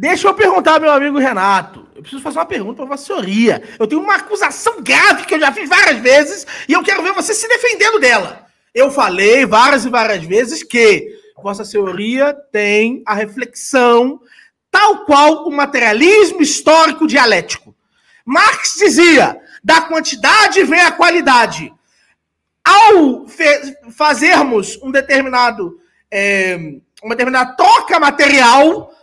Deixa eu perguntar, meu amigo Renato. Eu preciso fazer uma pergunta para a senhoria. Eu tenho uma acusação grave que eu já fiz várias vezes e eu quero ver você se defendendo dela. Eu falei várias e várias vezes que Vossa Senhoria tem a reflexão tal qual o materialismo histórico dialético. Marx dizia: da quantidade vem a qualidade. Ao fazermos um determinado, é, uma determinada troca material,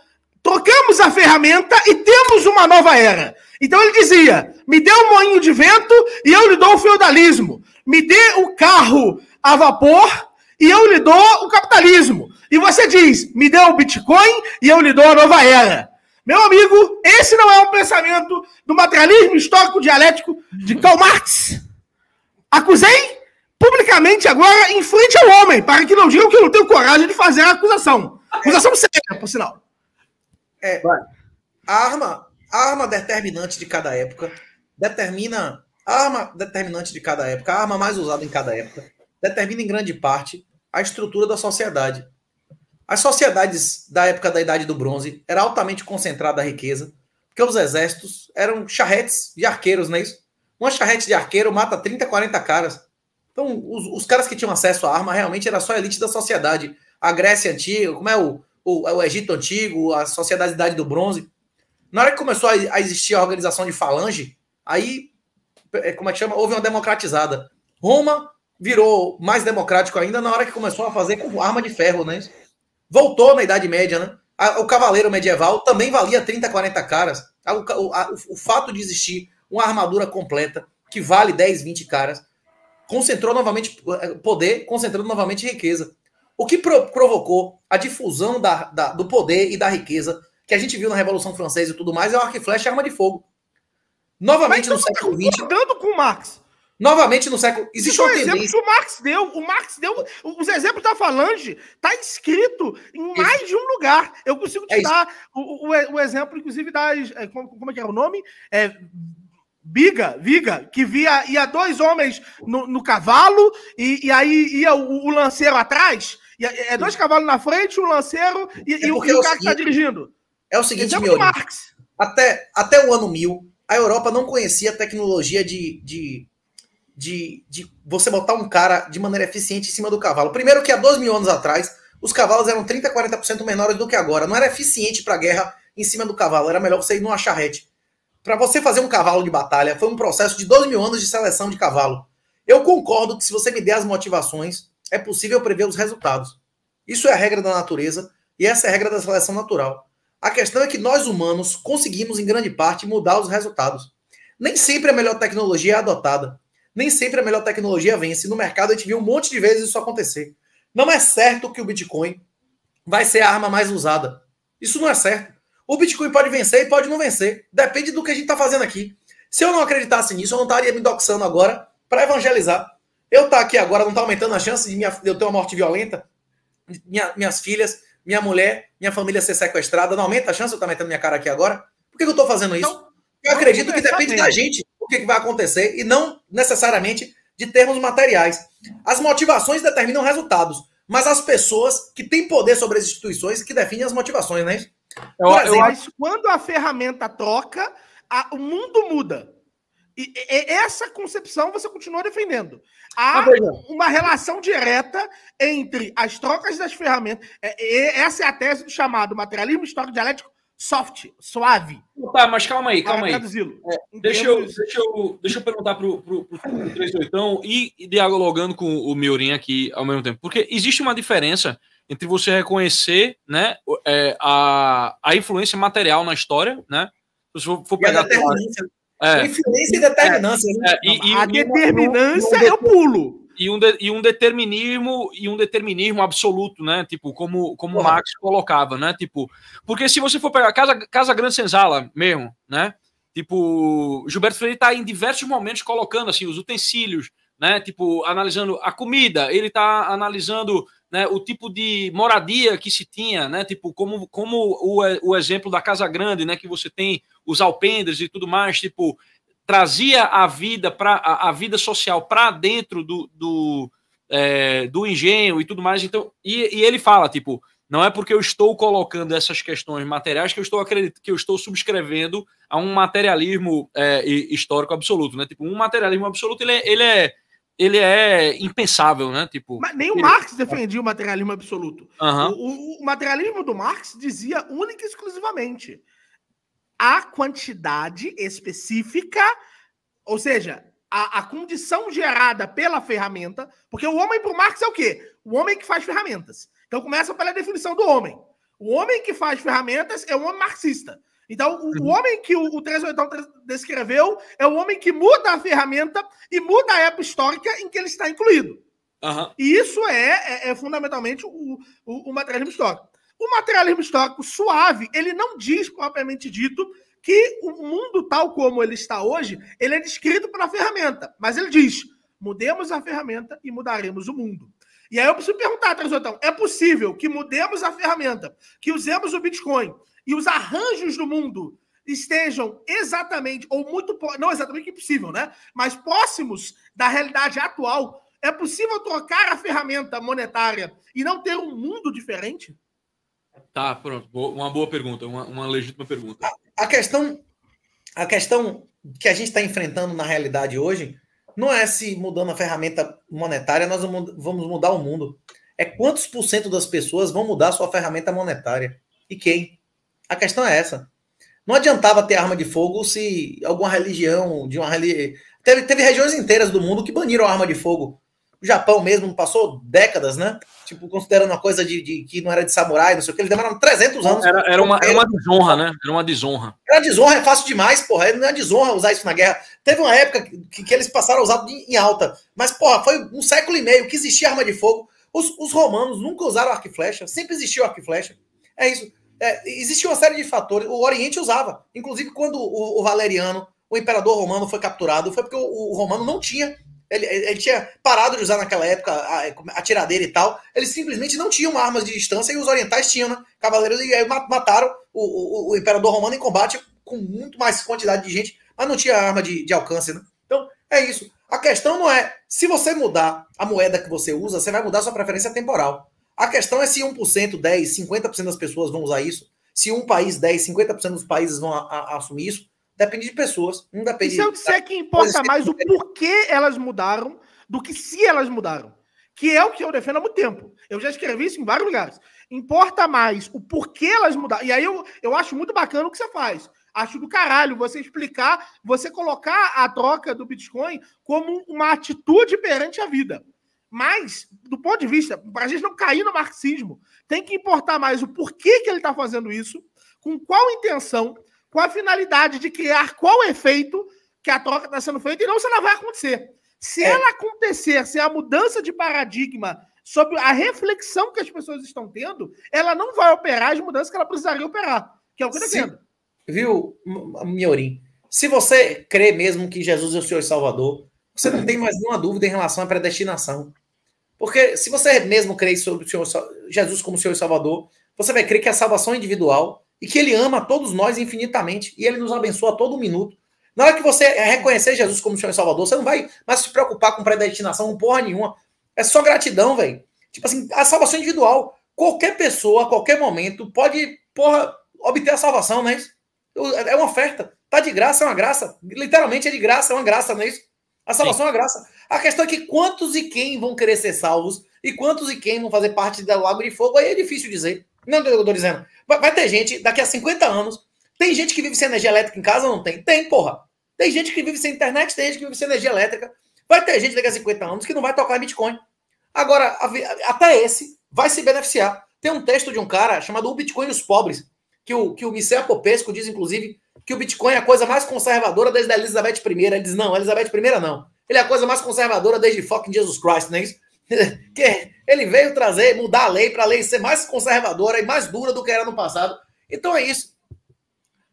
Trocamos a ferramenta e temos uma nova era. Então ele dizia: me dê um moinho de vento e eu lhe dou o feudalismo. Me dê o carro a vapor e eu lhe dou o capitalismo. E você diz: me dê o Bitcoin e eu lhe dou a nova era. Meu amigo, esse não é um pensamento do materialismo histórico dialético de Karl Marx. Acusei publicamente agora em frente ao homem, para que não digam que eu não tenho coragem de fazer a acusação. Acusação séria, por sinal. É, a arma, a arma determinante de cada época determina a arma determinante de cada época, a arma mais usada em cada época, determina em grande parte a estrutura da sociedade. As sociedades da época da Idade do Bronze era altamente concentrada a riqueza, porque os exércitos eram charretes de arqueiros, não é isso? Uma charrete de arqueiro mata 30, 40 caras. Então, os, os caras que tinham acesso à arma realmente era só a elite da sociedade. A Grécia antiga, como é o, o, o Egito Antigo, a Sociedade da Idade do Bronze. Na hora que começou a, a existir a organização de falange, aí, é, como é que chama? Houve uma democratizada. Roma virou mais democrático ainda na hora que começou a fazer com arma de ferro, né? Voltou na Idade Média, né? O cavaleiro medieval também valia 30, 40 caras. O, o, o fato de existir uma armadura completa que vale 10, 20 caras concentrou novamente eh, poder, concentrando novamente riqueza. O que pro provocou a difusão da, da, do poder e da riqueza que a gente viu na Revolução Francesa e tudo mais é o arco e flecha e arma de fogo. Novamente Mas no então tá século XX. Tá com o Marx. Novamente no século. Existe é uma tendência. Que o Marx deu. O Marx deu. Os exemplos da Falange tá escrito em mais isso. de um lugar. Eu consigo é te é dar o, o, o, exemplo, inclusive, das. É, como, como é que é o nome? É, Biga, Viga, que via ia dois homens no, no cavalo e, e, aí ia o, o lanceiro atrás e é, é dois cavalos na frente, um lanceiro e, é e é o, cara que está dirigindo. É o seguinte, Exemplo meu Marx. Até, até o ano 1000, a Europa não conhecia a tecnologia de, de, de, de você botar um cara de maneira eficiente em cima do cavalo. Primeiro que há 2 mil anos atrás, os cavalos eram 30, 40% menores do que agora. Não era eficiente para guerra em cima do cavalo, era melhor você ir numa charrete. Para você fazer um cavalo de batalha, foi um processo de 2 mil anos de seleção de cavalo. Eu concordo que se você me der as motivações, é possível prever os resultados. Isso é a regra da natureza e essa é a regra da seleção natural. A questão é que nós humanos conseguimos, em grande parte, mudar os resultados. Nem sempre a melhor tecnologia é adotada. Nem sempre a melhor tecnologia vence. No mercado a gente viu um monte de vezes isso acontecer. Não é certo que o Bitcoin vai ser a arma mais usada. Isso não é certo. O Bitcoin pode vencer e pode não vencer. Depende do que a gente está fazendo aqui. Se eu não acreditasse nisso, eu não estaria me doxando agora para evangelizar. Eu estar tá aqui agora não está aumentando a chance de, minha, de, eu ter uma morte violenta, minha, minhas filhas, minha mulher, minha família ser sequestrada, não aumenta a chance de eu estar tá metendo minha cara aqui agora? Por que, que eu estou fazendo isso? eu acredito que depende mesmo. da gente o que, que vai acontecer e não necessariamente de termos materiais. As motivações determinam resultados, mas as pessoas que têm poder sobre as instituições que definem as motivações, né? Eu, exemplo, eu acho que quando a ferramenta troca, a, o mundo muda. E, essa concepção você continua defendendo. Há uma relação direta entre as trocas das ferramentas. É, essa é a tese do chamado materialismo histórico dialético soft, suave. Tá, mas calma aí, calma aí. É, deixa, eu, deixa, eu, deixa eu perguntar pro, o pro 38 e dialogando com o Miorim aqui ao mesmo tempo. Porque existe uma diferença entre você reconhecer né, é, a, a influência material na história, né? Se for, for pegar. A determinância, é. Infinência e determinância. Né? É, é, e, e, a é determinância é o pulo. E um, de, e um determinismo e um determinismo absoluto, né? Tipo, como, como Porra. Marx colocava, né? Tipo, porque se você for pegar Casa, Casa Grande Senzala mesmo, né? Tipo, Gilberto Freire está em diversos momentos colocando assim os utensílios, né? Tipo, analisando a comida, ele está analisando né, o tipo de moradia que se tinha, né, tipo como, como o, o exemplo da Casa Grande, né, que você tem os alpendres e tudo mais, tipo trazia a vida para a, a, vida social para dentro do, do, é, do, engenho e tudo mais. Então, e, e, ele fala tipo, não é porque eu estou colocando essas questões materiais que eu estou acredito que eu estou subscrevendo a um materialismo é, histórico absoluto, né? Tipo, um materialismo absoluto ele é, ele é ele é impensável, né? Tipo, Mas nem o ele... Marx defendia o materialismo absoluto. Uhum. O, o, o, materialismo do Marx dizia única e exclusivamente a quantidade específica, ou seja, a, a condição gerada pela ferramenta, porque o homem para o Marx é o quê? O homem que faz ferramentas. Então começa pela definição do homem. O homem que faz ferramentas é um homem marxista. Então, o, uhum. homem que o, o 381 então, descreveu é o homem que muda a ferramenta e muda a época histórica em que ele está incluído. Uhum. E isso é, é, é fundamentalmente o, o, o, materialismo histórico. O materialismo histórico suave, ele não diz propriamente dito que o mundo tal como ele está hoje, ele é descrito pela ferramenta. Mas ele diz, mudemos a ferramenta e mudaremos o mundo. E aí eu preciso perguntar, Transotão, é possível que mudemos a ferramenta, que usemos o Bitcoin e os arranjos do mundo estejam exatamente, ou muito, não exatamente impossível, né? Mas próximos da realidade atual, é possível trocar a ferramenta monetária e não ter um mundo diferente? Tá, pronto. Uma boa pergunta, uma, uma legítima pergunta. A, a, questão, a questão que a gente está enfrentando na realidade hoje não é se mudando a ferramenta monetária nós vamos mudar o mundo. É quantos por cento das pessoas vão mudar sua ferramenta monetária e quem? A questão é essa. Não adiantava ter arma de fogo se alguma religião de uma religião. Teve, teve regiões inteiras do mundo que baniram a arma de fogo. O Japão mesmo passou décadas, né? Tipo, considerando uma coisa de, de que não era de samurai, não sei o que, eles demoraram 300 anos. Era, era, uma, era uma desonra, né? Era uma desonra. Era desonra, é fácil demais, porra. É, não é desonra usar isso na guerra. Teve uma época que, que eles passaram a usar em alta. Mas, porra, foi um século e meio que existia arma de fogo. Os, os romanos nunca usaram arco e flecha, sempre existiu arco e flecha. É isso. É, existia uma série de fatores. O Oriente usava. Inclusive, quando o, o Valeriano, o imperador romano, foi capturado, foi porque o, o romano não tinha. Ele, ele, tinha parado de usar naquela época a, a tiradeira e tal. Eles simplesmente não tinham armas de distância e os orientais tinham, né? Cavaleiros, e aí mataram o, o, o imperador romano em combate com muito mais quantidade de gente, mas não tinha arma de, de alcance, né? Então, é isso. A questão não é se você mudar a moeda que você usa, você vai mudar sua preferência temporal. A questão é se 1%, 10%, 50% das pessoas vão usar isso. Se um país, 10%, 50% dos países vão a, a, assumir isso. Depende de pessoas. Não depende é se eu é disser que importa mais o porquê elas mudaram do que se elas mudaram. Que é o que eu defendo há muito tempo. Eu já escrevi isso em vários lugares. Importa mais o porquê elas mudaram. E aí eu, eu acho muito bacana o que você faz. Acho do caralho você explicar, você colocar a troca do Bitcoin como uma atitude perante a vida. Mas, do ponto de vista, para a gente não cair no marxismo, tem que importar mais o porquê que ele está fazendo isso, com qual intenção, com a finalidade de criar qual efeito que a troca está sendo feita e não se ela vai acontecer. Se é. ela acontecer, se a mudança de paradigma sobre a reflexão que as pessoas estão tendo, ela não vai operar as mudanças que ela precisaria operar, que é o que está sendo? Viu, Miorim? Se você crê mesmo que Jesus é o Senhor e Salvador, você não tem mais nenhuma dúvida em relação à predestinação. Porque se você mesmo crê sobre o Senhor, Jesus como Senhor e Salvador, você vai crer que a salvação é individual e que Ele ama todos nós infinitamente e Ele nos abençoa a todo minuto. Na hora que você reconhecer Jesus como Senhor e Salvador, você não vai mais se preocupar com predestinação, com porra nenhuma. É só gratidão, velho. Tipo assim, a salvação é individual. Qualquer pessoa, a qualquer momento, pode, porra, obter a salvação, não é isso? É uma oferta. Tá de graça, é uma graça. Literalmente é de graça, é uma graça, não é isso? A salvação Sim. é a graça. A questão é que quantos e quem vão querer ser salvos e quantos e quem vão fazer parte da lago de fogo, aí é difícil dizer. Não, eu tô dizendo. Vai, vai ter gente, daqui a 50 anos, tem gente que vive sem energia elétrica em casa ou não tem? Tem, porra. Tem gente que vive sem internet, tem gente que vive sem energia elétrica. Vai ter gente daqui a 50 anos que não vai tocar Bitcoin. Agora, até esse vai se beneficiar. Tem um texto de um cara chamado O Bitcoin e os Pobres, que o, que o Michel Popesco diz, inclusive, que o Bitcoin é a coisa mais conservadora desde a Elizabeth I. Ele diz, não, Elizabeth I não. Ele é a coisa mais conservadora desde fucking Jesus Christ, não é isso? que ele veio trazer, mudar a lei para a lei ser mais conservadora e mais dura do que era no passado. Então é isso.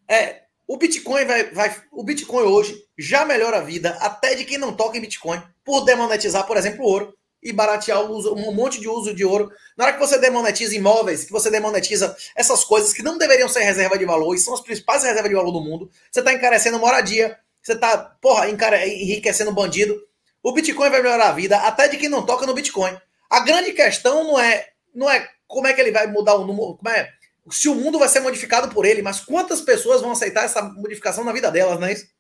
É, o Bitcoin vai, vai, o Bitcoin hoje já melhora a vida até de quem não toca em Bitcoin por demonetizar, por exemplo, o ouro e baratear uso, um monte de uso de ouro. Na hora que você demonetiza imóveis, que você demonetiza essas coisas que não deveriam ser reserva de valor, e são as principais reservas de valor do mundo, você está encarecendo moradia, você está, porra, enriquecendo bandido. O Bitcoin vai melhorar a vida até de quem não toca no Bitcoin. A grande questão não é, não é como é que ele vai mudar o número, como é, se o mundo vai ser modificado por ele, mas quantas pessoas vão aceitar essa modificação na vida delas, não é isso?